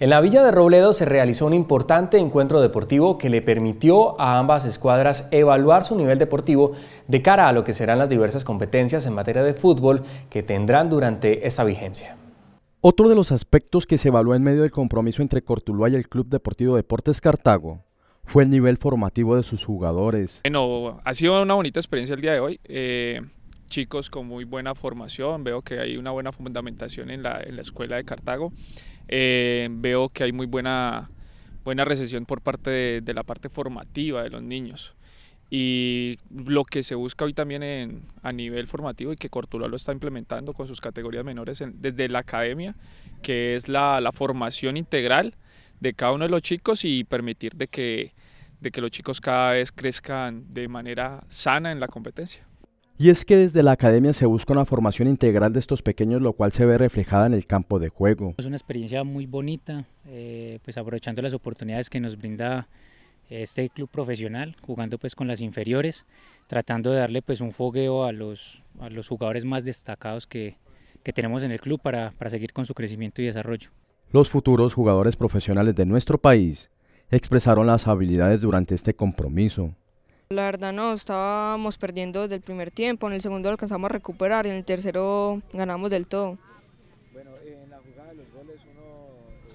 En la Villa de Robledo se realizó un importante encuentro deportivo que le permitió a ambas escuadras evaluar su nivel deportivo de cara a lo que serán las diversas competencias en materia de fútbol que tendrán durante esta vigencia. Otro de los aspectos que se evaluó en medio del compromiso entre Cortuluá y el Club Deportivo Deportes Cartago fue el nivel formativo de sus jugadores. Bueno, ha sido una bonita experiencia el día de hoy. Eh, chicos con muy buena formación, veo que hay una buena fundamentación en la, escuela de Cartago, eh, veo que hay muy buena, buena recesión por parte de, la parte formativa de los niños. Y lo que se busca hoy también a nivel formativo y que Cortula lo está implementando con sus categorías menores desde la academia, que es la, la formación integral de cada uno de los chicos y permitir de que, de que los chicos cada vez crezcan de manera sana en la competencia. Y es que desde la academia se busca una formación integral de estos pequeños, lo cual se ve reflejada en el campo de juego. Es una experiencia muy bonita, eh, pues aprovechando las oportunidades que nos brinda este club profesional, jugando pues con las inferiores, tratando de darle pues un fogueo a los, a los jugadores más destacados que, tenemos en el club para seguir con su crecimiento y desarrollo. Los futuros jugadores profesionales de nuestro país expresaron las habilidades durante este compromiso. La verdad no, estábamos perdiendo desde el primer tiempo, en el segundo alcanzamos a recuperar y en el tercero ganamos del todo. Bueno, en la jugada de los goles uno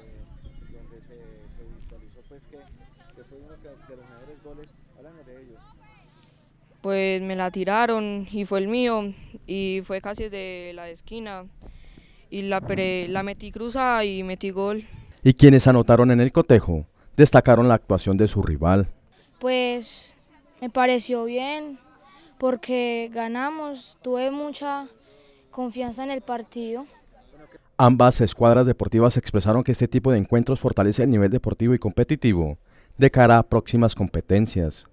eh, donde se, se, visualizó pues que, que, fue uno de los mejores goles, háblame de ellos. Pues me la tiraron y fue el mío y fue casi de la esquina y la, la metí cruzada y metí gol. Y quienes anotaron en el cotejo destacaron la actuación de su rival. Pues me pareció bien porque ganamos, tuve mucha confianza en el partido. Ambas escuadras deportivas expresaron que este tipo de encuentros fortalece el nivel deportivo y competitivo de cara a próximas competencias.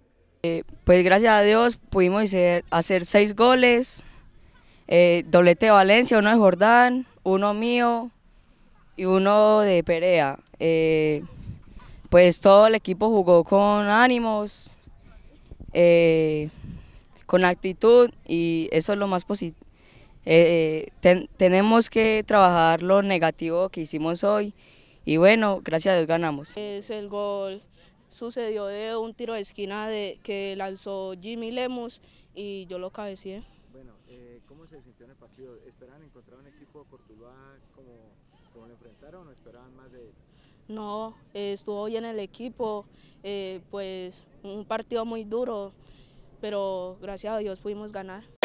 Eh, pues gracias a Dios pudimos hacer, seis goles, eh, doblete de Valencia, uno de Jordán, uno mío y uno de Perea. Eh, pues todo el equipo jugó con ánimos, eh, con actitud y eso es lo más positivo. Eh, tenemos que trabajar lo negativo que hicimos hoy y bueno, gracias a Dios ganamos. Es el gol sucedió de un tiro de esquina que lanzó Jimmy Lemus y yo lo cabeceé. Bueno, eh, ¿cómo se sintió en el partido? ¿Esperaban encontrar un equipo Cortuluá como, como lo enfrentaron o esperaban más de él? No, estuvo bien el equipo, eh, pues un partido muy duro, pero gracias a Dios pudimos ganar.